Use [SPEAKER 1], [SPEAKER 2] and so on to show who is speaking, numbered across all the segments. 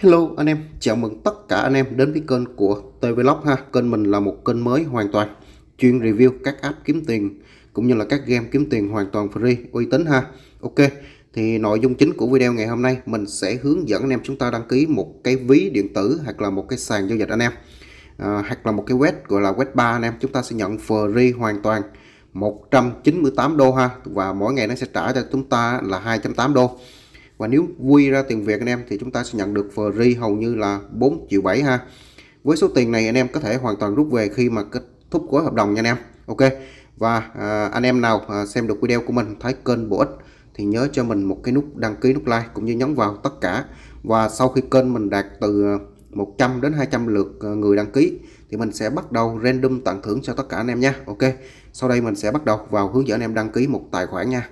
[SPEAKER 1] Hello anh em, chào mừng tất cả anh em đến với kênh của TVlog ha. Kênh mình là một kênh mới hoàn toàn chuyên review các app kiếm tiền cũng như là các game kiếm tiền hoàn toàn free uy tín ha. Ok, thì nội dung chính của video ngày hôm nay mình sẽ hướng dẫn anh em chúng ta đăng ký một cái ví điện tử hoặc là một cái sàn giao dịch anh em. À, hoặc là một cái web gọi là web 3 anh em, chúng ta sẽ nhận free hoàn toàn 198 đô ha và mỗi ngày nó sẽ trả cho chúng ta là 2.8 đô và nếu quy ra tiền Việt anh em thì chúng ta sẽ nhận được free hầu như là 4 triệu 7 ha với số tiền này anh em có thể hoàn toàn rút về khi mà kết thúc gói hợp đồng nha anh em ok và à, anh em nào à, xem được video của mình thấy kênh bổ ích thì nhớ cho mình một cái nút đăng ký nút like cũng như nhấn vào tất cả và sau khi kênh mình đạt từ 100 à, đến 200 lượt à, người đăng ký thì mình sẽ bắt đầu random tặng thưởng cho tất cả anh em nha ok sau đây mình sẽ bắt đầu vào hướng dẫn anh em đăng ký một tài khoản nha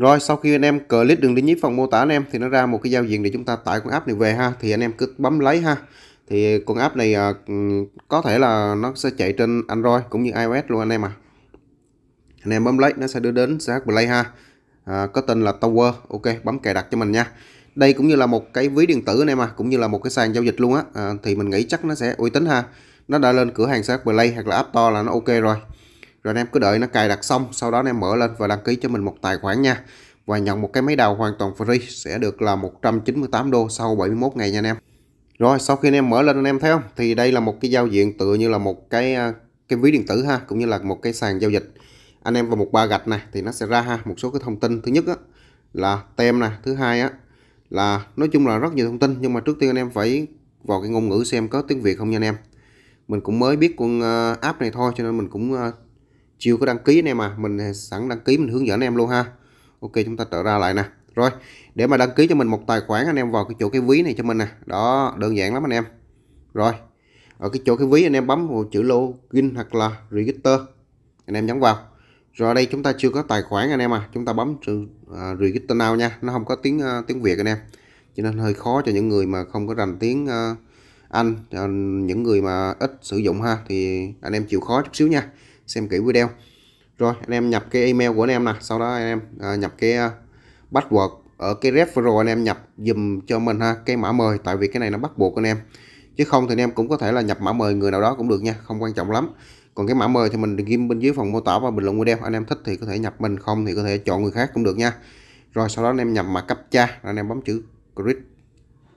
[SPEAKER 1] rồi sau khi anh em click đường link dưới phần mô tả anh em thì nó ra một cái giao diện để chúng ta tải con app này về ha. Thì anh em cứ bấm lấy ha. Thì con app này à, có thể là nó sẽ chạy trên Android cũng như iOS luôn anh em à. Anh em bấm lấy nó sẽ đưa đến CH Play ha. À, có tên là Tower. Ok, bấm cài đặt cho mình nha. Đây cũng như là một cái ví điện tử anh em à, cũng như là một cái sàn giao dịch luôn á. À, thì mình nghĩ chắc nó sẽ uy tín ha. Nó đã lên cửa hàng CH Play hoặc là App Store là nó ok rồi rồi anh em cứ đợi nó cài đặt xong sau đó anh em mở lên và đăng ký cho mình một tài khoản nha và nhận một cái máy đào hoàn toàn free sẽ được là 198 đô sau 71 ngày nha anh em rồi sau khi anh em mở lên anh em thấy không thì đây là một cái giao diện tựa như là một cái à, cái ví điện tử ha cũng như là một cái sàn giao dịch anh em vào một ba gạch này thì nó sẽ ra ha một số cái thông tin thứ nhất á, là tem nè thứ hai á là nói chung là rất nhiều thông tin nhưng mà trước tiên anh em phải vào cái ngôn ngữ xem có tiếng Việt không nha anh em mình cũng mới biết con à, app này thôi cho nên mình cũng à, chưa có đăng ký anh em à mình sẵn đăng ký mình hướng dẫn anh em luôn ha ok chúng ta trở ra lại nè rồi để mà đăng ký cho mình một tài khoản anh em vào cái chỗ cái ví này cho mình nè đó đơn giản lắm anh em rồi ở cái chỗ cái ví anh em bấm vào chữ login hoặc là register anh em nhấn vào rồi đây chúng ta chưa có tài khoản anh em à chúng ta bấm chữ uh, register nào nha nó không có tiếng uh, tiếng việt anh em cho nên hơi khó cho những người mà không có rành tiếng uh, anh những người mà ít sử dụng ha thì anh em chịu khó chút xíu nha xem kỹ video rồi anh em nhập cái email của anh em nè sau đó anh em à, nhập cái à, password ở cái referral anh em nhập dùm cho mình ha cái mã mời e. tại vì cái này nó bắt buộc anh em chứ không thì anh em cũng có thể là nhập mã mời e, người nào đó cũng được nha không quan trọng lắm còn cái mã mời e thì mình ghim bên dưới phần mô tả và bình luận video anh em thích thì có thể nhập mình không thì có thể chọn người khác cũng được nha rồi sau đó anh em nhập mã cha anh em bấm chữ create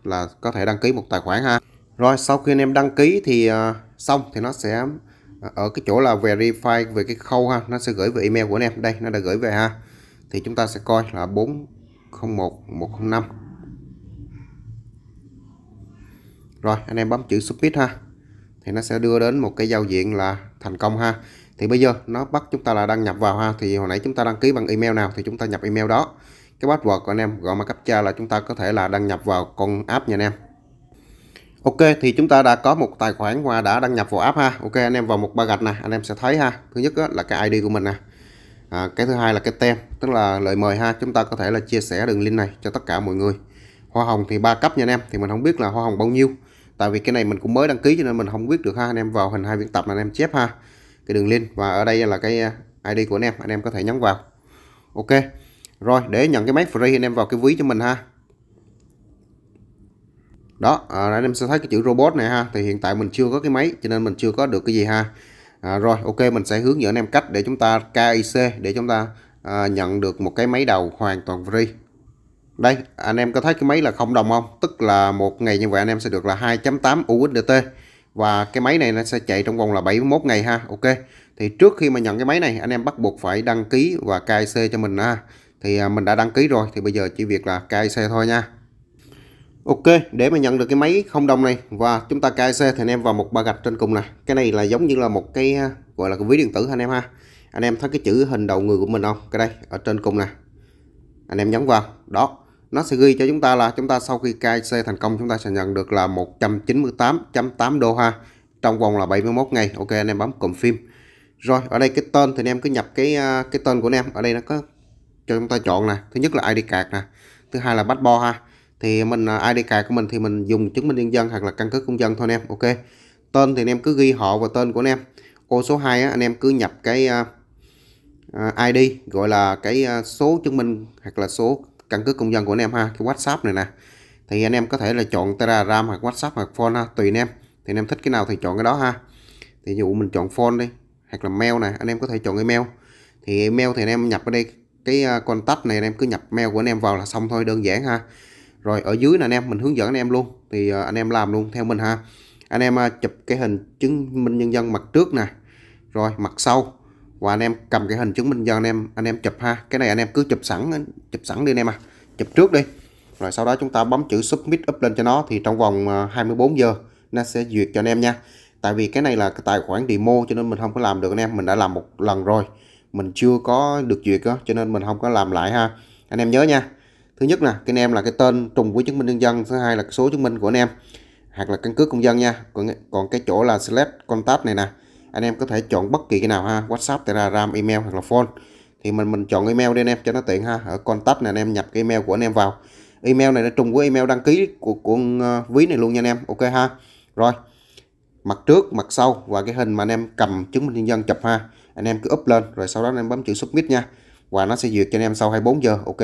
[SPEAKER 1] là có thể đăng ký một tài khoản ha rồi sau khi anh em đăng ký thì uh, xong thì nó sẽ ở cái chỗ là verify về cái khâu ha nó sẽ gửi về email của anh em đây nó đã gửi về ha thì chúng ta sẽ coi là 401 105 rồi anh em bấm chữ submit ha thì nó sẽ đưa đến một cái giao diện là thành công ha thì bây giờ nó bắt chúng ta là đăng nhập vào ha thì hồi nãy chúng ta đăng ký bằng email nào thì chúng ta nhập email đó cái password của anh em gọi mà cấp cha là chúng ta có thể là đăng nhập vào con app nha anh em Ok thì chúng ta đã có một tài khoản và đã đăng nhập vào app ha Ok anh em vào một ba gạch nè anh em sẽ thấy ha thứ nhất là cái ID của mình nè à, cái thứ hai là cái tem tức là lời mời ha chúng ta có thể là chia sẻ đường link này cho tất cả mọi người hoa hồng thì ba cấp nha anh em thì mình không biết là hoa hồng bao nhiêu tại vì cái này mình cũng mới đăng ký cho nên mình không biết được ha anh em vào hình hai viên tập là anh em chép ha cái đường link và ở đây là cái à, ID của anh em anh em có thể nhấn vào ok rồi để nhận cái máy free anh em vào cái ví cho mình ha đó anh à, em sẽ thấy cái chữ robot này ha thì hiện tại mình chưa có cái máy cho nên mình chưa có được cái gì ha à, rồi ok mình sẽ hướng dẫn anh em cách để chúng ta KIC để chúng ta à, nhận được một cái máy đầu hoàn toàn free đây anh em có thấy cái máy là không đồng không tức là một ngày như vậy anh em sẽ được là 2.8 USDT và cái máy này nó sẽ chạy trong vòng là 71 ngày ha ok thì trước khi mà nhận cái máy này anh em bắt buộc phải đăng ký và KIC cho mình ha thì à, mình đã đăng ký rồi thì bây giờ chỉ việc là KIC thôi nha Ok, để mà nhận được cái máy không đồng này và chúng ta cài xe thì anh em vào một ba gạch trên cùng này. Cái này là giống như là một cái à, gọi là cái ví điện tử anh em ha. Anh em thấy cái chữ hình đầu người của mình không? Cái đây ở trên cùng nè. Anh em nhấn vào. Đó, nó sẽ ghi cho chúng ta là chúng ta sau khi cài xe thành công chúng ta sẽ nhận được là 198.8 đô ha. Trong vòng là 71 ngày. Ok, anh em bấm cụm phim. Rồi, ở đây cái tên thì anh em cứ nhập cái à, cái tên của anh em. Ở đây nó có cho chúng ta chọn nè. Thứ nhất là ID card nè. Thứ hai là passport ha thì mình à, ID card của mình thì mình dùng chứng minh nhân dân hoặc là căn cước công dân thôi anh em ok tên thì anh em cứ ghi họ và tên của anh em ô số 2 á, anh em cứ nhập cái à, à, ID gọi là cái số chứng minh hoặc là số căn cước công dân của anh em ha cái WhatsApp này nè thì anh em có thể là chọn Telegram hoặc WhatsApp hoặc phone ha tùy anh em thì anh em thích cái nào thì chọn cái đó ha thì dụ mình chọn phone đi hoặc là mail này anh em có thể chọn email thì email thì anh em nhập ở đây cái contact này anh em cứ nhập mail của anh em vào là xong thôi đơn giản ha rồi ở dưới là anh em mình hướng dẫn anh em luôn thì à, anh em làm luôn theo mình ha anh em à, chụp cái hình chứng minh nhân dân mặt trước nè rồi mặt sau và anh em cầm cái hình chứng minh dân anh em anh em chụp ha cái này anh em cứ chụp sẵn chụp sẵn đi anh em à chụp trước đi rồi sau đó chúng ta bấm chữ submit up lên cho nó thì trong vòng 24 à, giờ nó sẽ duyệt cho anh em nha tại vì cái này là cái tài khoản demo cho nên mình không có làm được anh em mình đã làm một lần rồi mình chưa có được duyệt đó, cho nên mình không có làm lại ha anh em nhớ nha thứ nhất là cái em là cái tên trùng với chứng minh nhân dân thứ hai là số chứng minh của anh em hoặc là căn cước công dân nha còn, còn cái chỗ là select contact này nè anh em có thể chọn bất kỳ cái nào ha whatsapp telegram email hoặc là phone thì mình mình chọn email đi anh em cho nó tiện ha ở contact này anh em nhập cái email của anh em vào email này nó trùng với email đăng ký của của ờ, ví này luôn nha anh em ok ha rồi mặt trước mặt sau và cái hình mà anh em cầm chứng minh nhân dân chụp ha anh em cứ up lên rồi sau đó anh em bấm chữ submit nha và nó sẽ duyệt cho anh em sau 24 giờ ok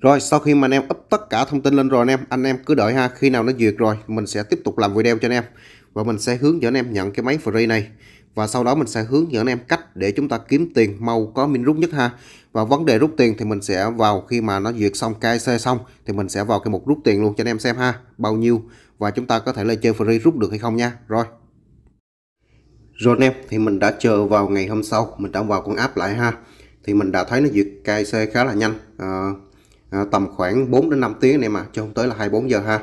[SPEAKER 1] rồi sau khi mà anh em up tất cả thông tin lên rồi anh em, anh em cứ đợi ha, khi nào nó duyệt rồi mình sẽ tiếp tục làm video cho anh em và mình sẽ hướng dẫn anh em nhận cái máy free này và sau đó mình sẽ hướng dẫn anh em cách để chúng ta kiếm tiền mau có min rút nhất ha và vấn đề rút tiền thì mình sẽ vào khi mà nó duyệt xong KC xong thì mình sẽ vào cái mục rút tiền luôn cho anh em xem ha bao nhiêu và chúng ta có thể là chơi free rút được hay không nha rồi rồi anh em thì mình đã chờ vào ngày hôm sau mình đã vào con app lại ha thì mình đã thấy nó duyệt KC khá là nhanh à, Ờ, tầm khoảng 4 đến 5 tiếng anh em ạ chứ không tới là 24 giờ ha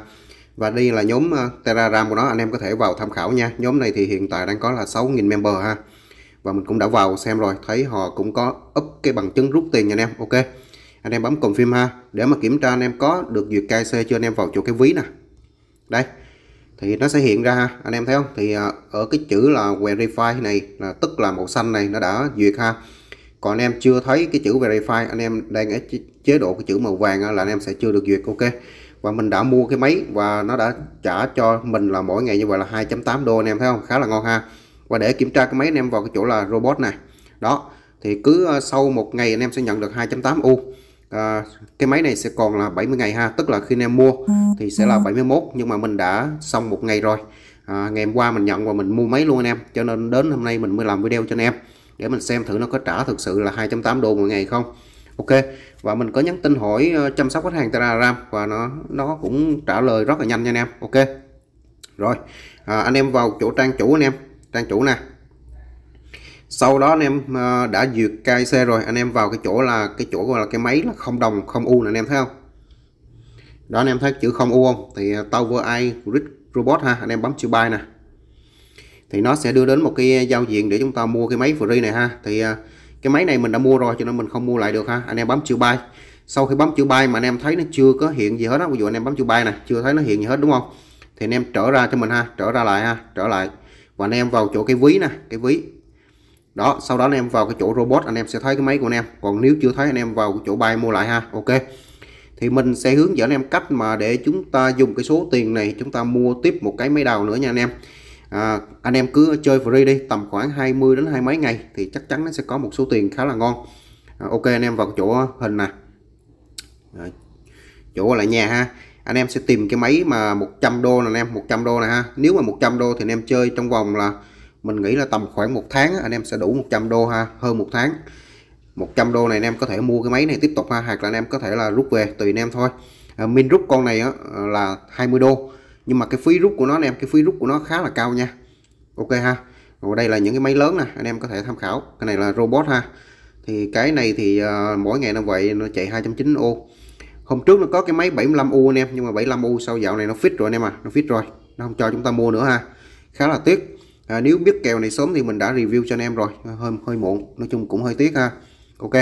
[SPEAKER 1] và đây là nhóm ờ, Telegram của nó anh em có thể vào tham khảo nha nhóm này thì hiện tại đang có là 6.000 member ha và mình cũng đã vào xem rồi thấy họ cũng có up cái bằng chứng rút tiền nha anh em ok anh em bấm phim ha để mà kiểm tra anh em có được duyệt KC chưa anh em vào chỗ cái ví nè đây thì nó sẽ hiện ra ha anh em thấy không thì ờ, ở cái chữ là verify này là tức là màu xanh này nó đã duyệt ha còn anh em chưa thấy cái chữ verify anh em đang ở chế độ cái chữ màu vàng là anh em sẽ chưa được duyệt ok và mình đã mua cái máy và nó đã trả cho mình là mỗi ngày như vậy là 2.8 đô anh em thấy không khá là ngon ha và để kiểm tra cái máy anh em vào cái chỗ là robot này đó thì cứ ờ, sau một ngày anh em sẽ nhận được 2.8 u à, cái máy này sẽ còn là 70 ngày ha tức là khi anh em mua thì sẽ là 71 nhưng mà mình đã xong một ngày rồi à, ngày hôm qua mình nhận và mình mua máy luôn anh em cho nên đến hôm nay mình mới làm video cho anh em để mình xem thử nó có trả thực sự là 2.8 đô mỗi ngày không ok và mình có nhắn tin hỏi ờ, chăm sóc khách hàng Telegram và nó nó cũng trả lời rất là nhanh nha anh em ok rồi à, anh em vào chỗ trang chủ anh em trang chủ nè sau đó anh em ờ, đã duyệt KIC rồi anh em vào cái chỗ là cái chỗ gọi là cái máy là không đồng không u nè anh em thấy không đó anh em thấy chữ không u không thì ờ, tower ai grid robot ha anh em bấm chữ bay nè thì nó sẽ đưa đến một cái giao diện để chúng ta mua cái máy free này ha thì à, cái máy này mình đã mua rồi cho nên mình không mua lại được ha anh em bấm chữ buy sau khi bấm chữ buy mà anh em thấy nó chưa có hiện gì hết đó ví dụ anh em bấm chữ buy này chưa thấy nó hiện gì hết đúng không thì anh em trở ra cho mình ha trở ra lại ha trở lại và anh em vào chỗ cái ví nè cái ví đó sau đó anh em vào cái chỗ robot anh em sẽ thấy cái máy của anh em còn nếu chưa thấy anh em vào chỗ bay mua lại ha ok thì mình sẽ hướng dẫn anh em cách mà để chúng ta dùng cái số tiền này chúng ta mua tiếp một cái máy đào nữa nha anh em à, anh em cứ chơi free đi tầm khoảng 20 đến hai mấy ngày thì chắc chắn nó sẽ có một số tiền khá là ngon à, ok anh em vào chỗ hình nè chỗ là nhà ha anh em sẽ tìm cái máy mà 100 đô nè anh em 100 đô nè ha nếu mà 100 đô thì anh em chơi trong vòng là mình nghĩ là tầm khoảng một tháng anh em sẽ đủ 100 đô ha hơn một tháng 100 đô này anh em có thể mua cái máy này tiếp tục ha hoặc là anh em có thể là rút về tùy anh em thôi à, mình rút con này á, là 20 đô nhưng mà cái phí rút của nó anh em cái phí rút của nó khá là cao nha ok ha rồi đây là những cái máy lớn nè anh em có thể tham khảo cái này là robot ha thì cái này thì uh, mỗi ngày nó vậy nó chạy 290 ô hôm trước nó có cái máy 75 u anh em nhưng mà 75 u sau dạo này nó fit rồi anh em à nó fit rồi nó không cho chúng ta mua nữa ha khá là tiếc à, nếu biết kèo này sớm thì mình đã review cho anh em rồi hơi hơi muộn nói chung cũng hơi tiếc ha ok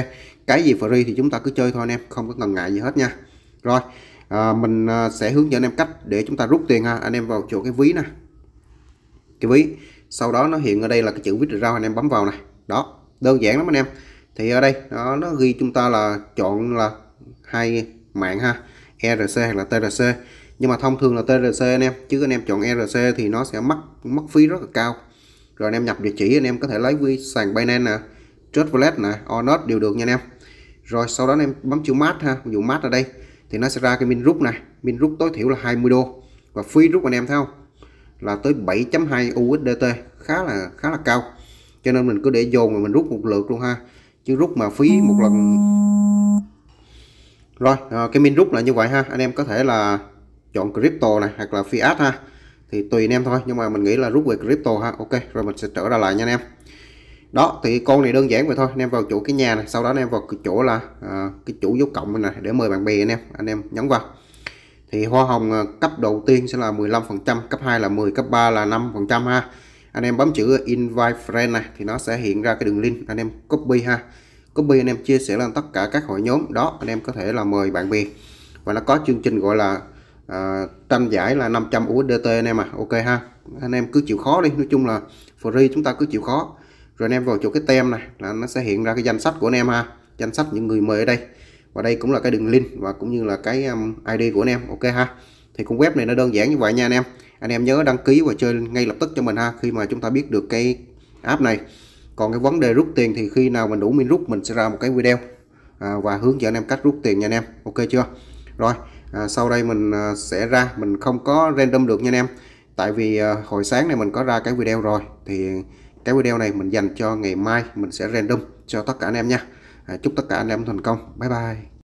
[SPEAKER 1] cái gì free thì chúng ta cứ chơi thôi anh em không có ngần ngại gì hết nha rồi à, mình à, sẽ hướng dẫn em cách để chúng ta rút tiền ha anh em vào chỗ cái ví nè cái ví sau đó nó hiện ở đây là cái chữ viết rau anh em bấm vào này đó đơn giản lắm anh em thì ở đây nó nó ghi chúng ta là chọn là hai mạng ha ERC hoặc là TRC nhưng mà thông thường là TRC anh em chứ anh em chọn ERC thì nó sẽ mất mất phí rất là cao rồi anh em nhập địa chỉ anh em có thể lấy với sàn Binance nè Trust Wallet nè Onet đều được nha anh em rồi sau đó anh em bấm chữ mát ha ví dụ mát ở đây thì nó sẽ ra cái min rút này min rút tối thiểu là 20 đô và phi rút anh em thấy không là tới 7.2 USDT khá là khá là cao cho nên mình cứ để dồn mà mình rút một lượt luôn ha chứ rút mà phí một lần rồi à, cái min rút là như vậy ha anh em có thể là chọn crypto này hoặc là fiat ha thì tùy anh em thôi nhưng mà mình nghĩ là rút về crypto ha ok rồi mình sẽ trở ra lại nha anh em đó thì con này đơn giản vậy thôi anh em vào chỗ cái nhà này sau đó anh em vào cái chỗ là à, cái chủ dấu cộng này để mời bạn bè anh em anh em nhấn vào thì hoa hồng à, cấp đầu tiên sẽ là 15 phần trăm cấp 2 là 10 cấp 3 là 5 phần trăm ha anh em bấm chữ invite friend này thì nó sẽ hiện ra cái đường link anh em copy ha copy anh em chia sẻ lên tất cả các hội nhóm đó anh em có thể là mời bạn bè và nó có chương trình gọi là à, tranh giải là 500 USDT anh em à ok ha anh em cứ chịu khó đi nói chung là free chúng ta cứ chịu khó rồi anh em vào chỗ cái tem này là nó sẽ hiện ra cái danh sách của anh em ha danh sách những người mời ở đây và đây cũng là cái đường link và cũng như là cái um, ID của anh em ok ha thì con web này nó đơn giản như vậy nha anh em anh em nhớ đăng ký và chơi ngay lập tức cho mình ha khi mà chúng ta biết được cái app này còn cái vấn đề rút tiền thì khi nào mình đủ min rút mình sẽ ra một cái video à, và hướng dẫn anh em cách rút tiền nha anh em ok chưa rồi à, sau đây mình à, sẽ ra mình không có random được nha anh em tại vì à, hồi sáng này mình có ra cái video rồi thì cái video này mình dành cho ngày mai mình sẽ random cho tất cả anh em nha à, chúc tất cả anh em thành công bye bye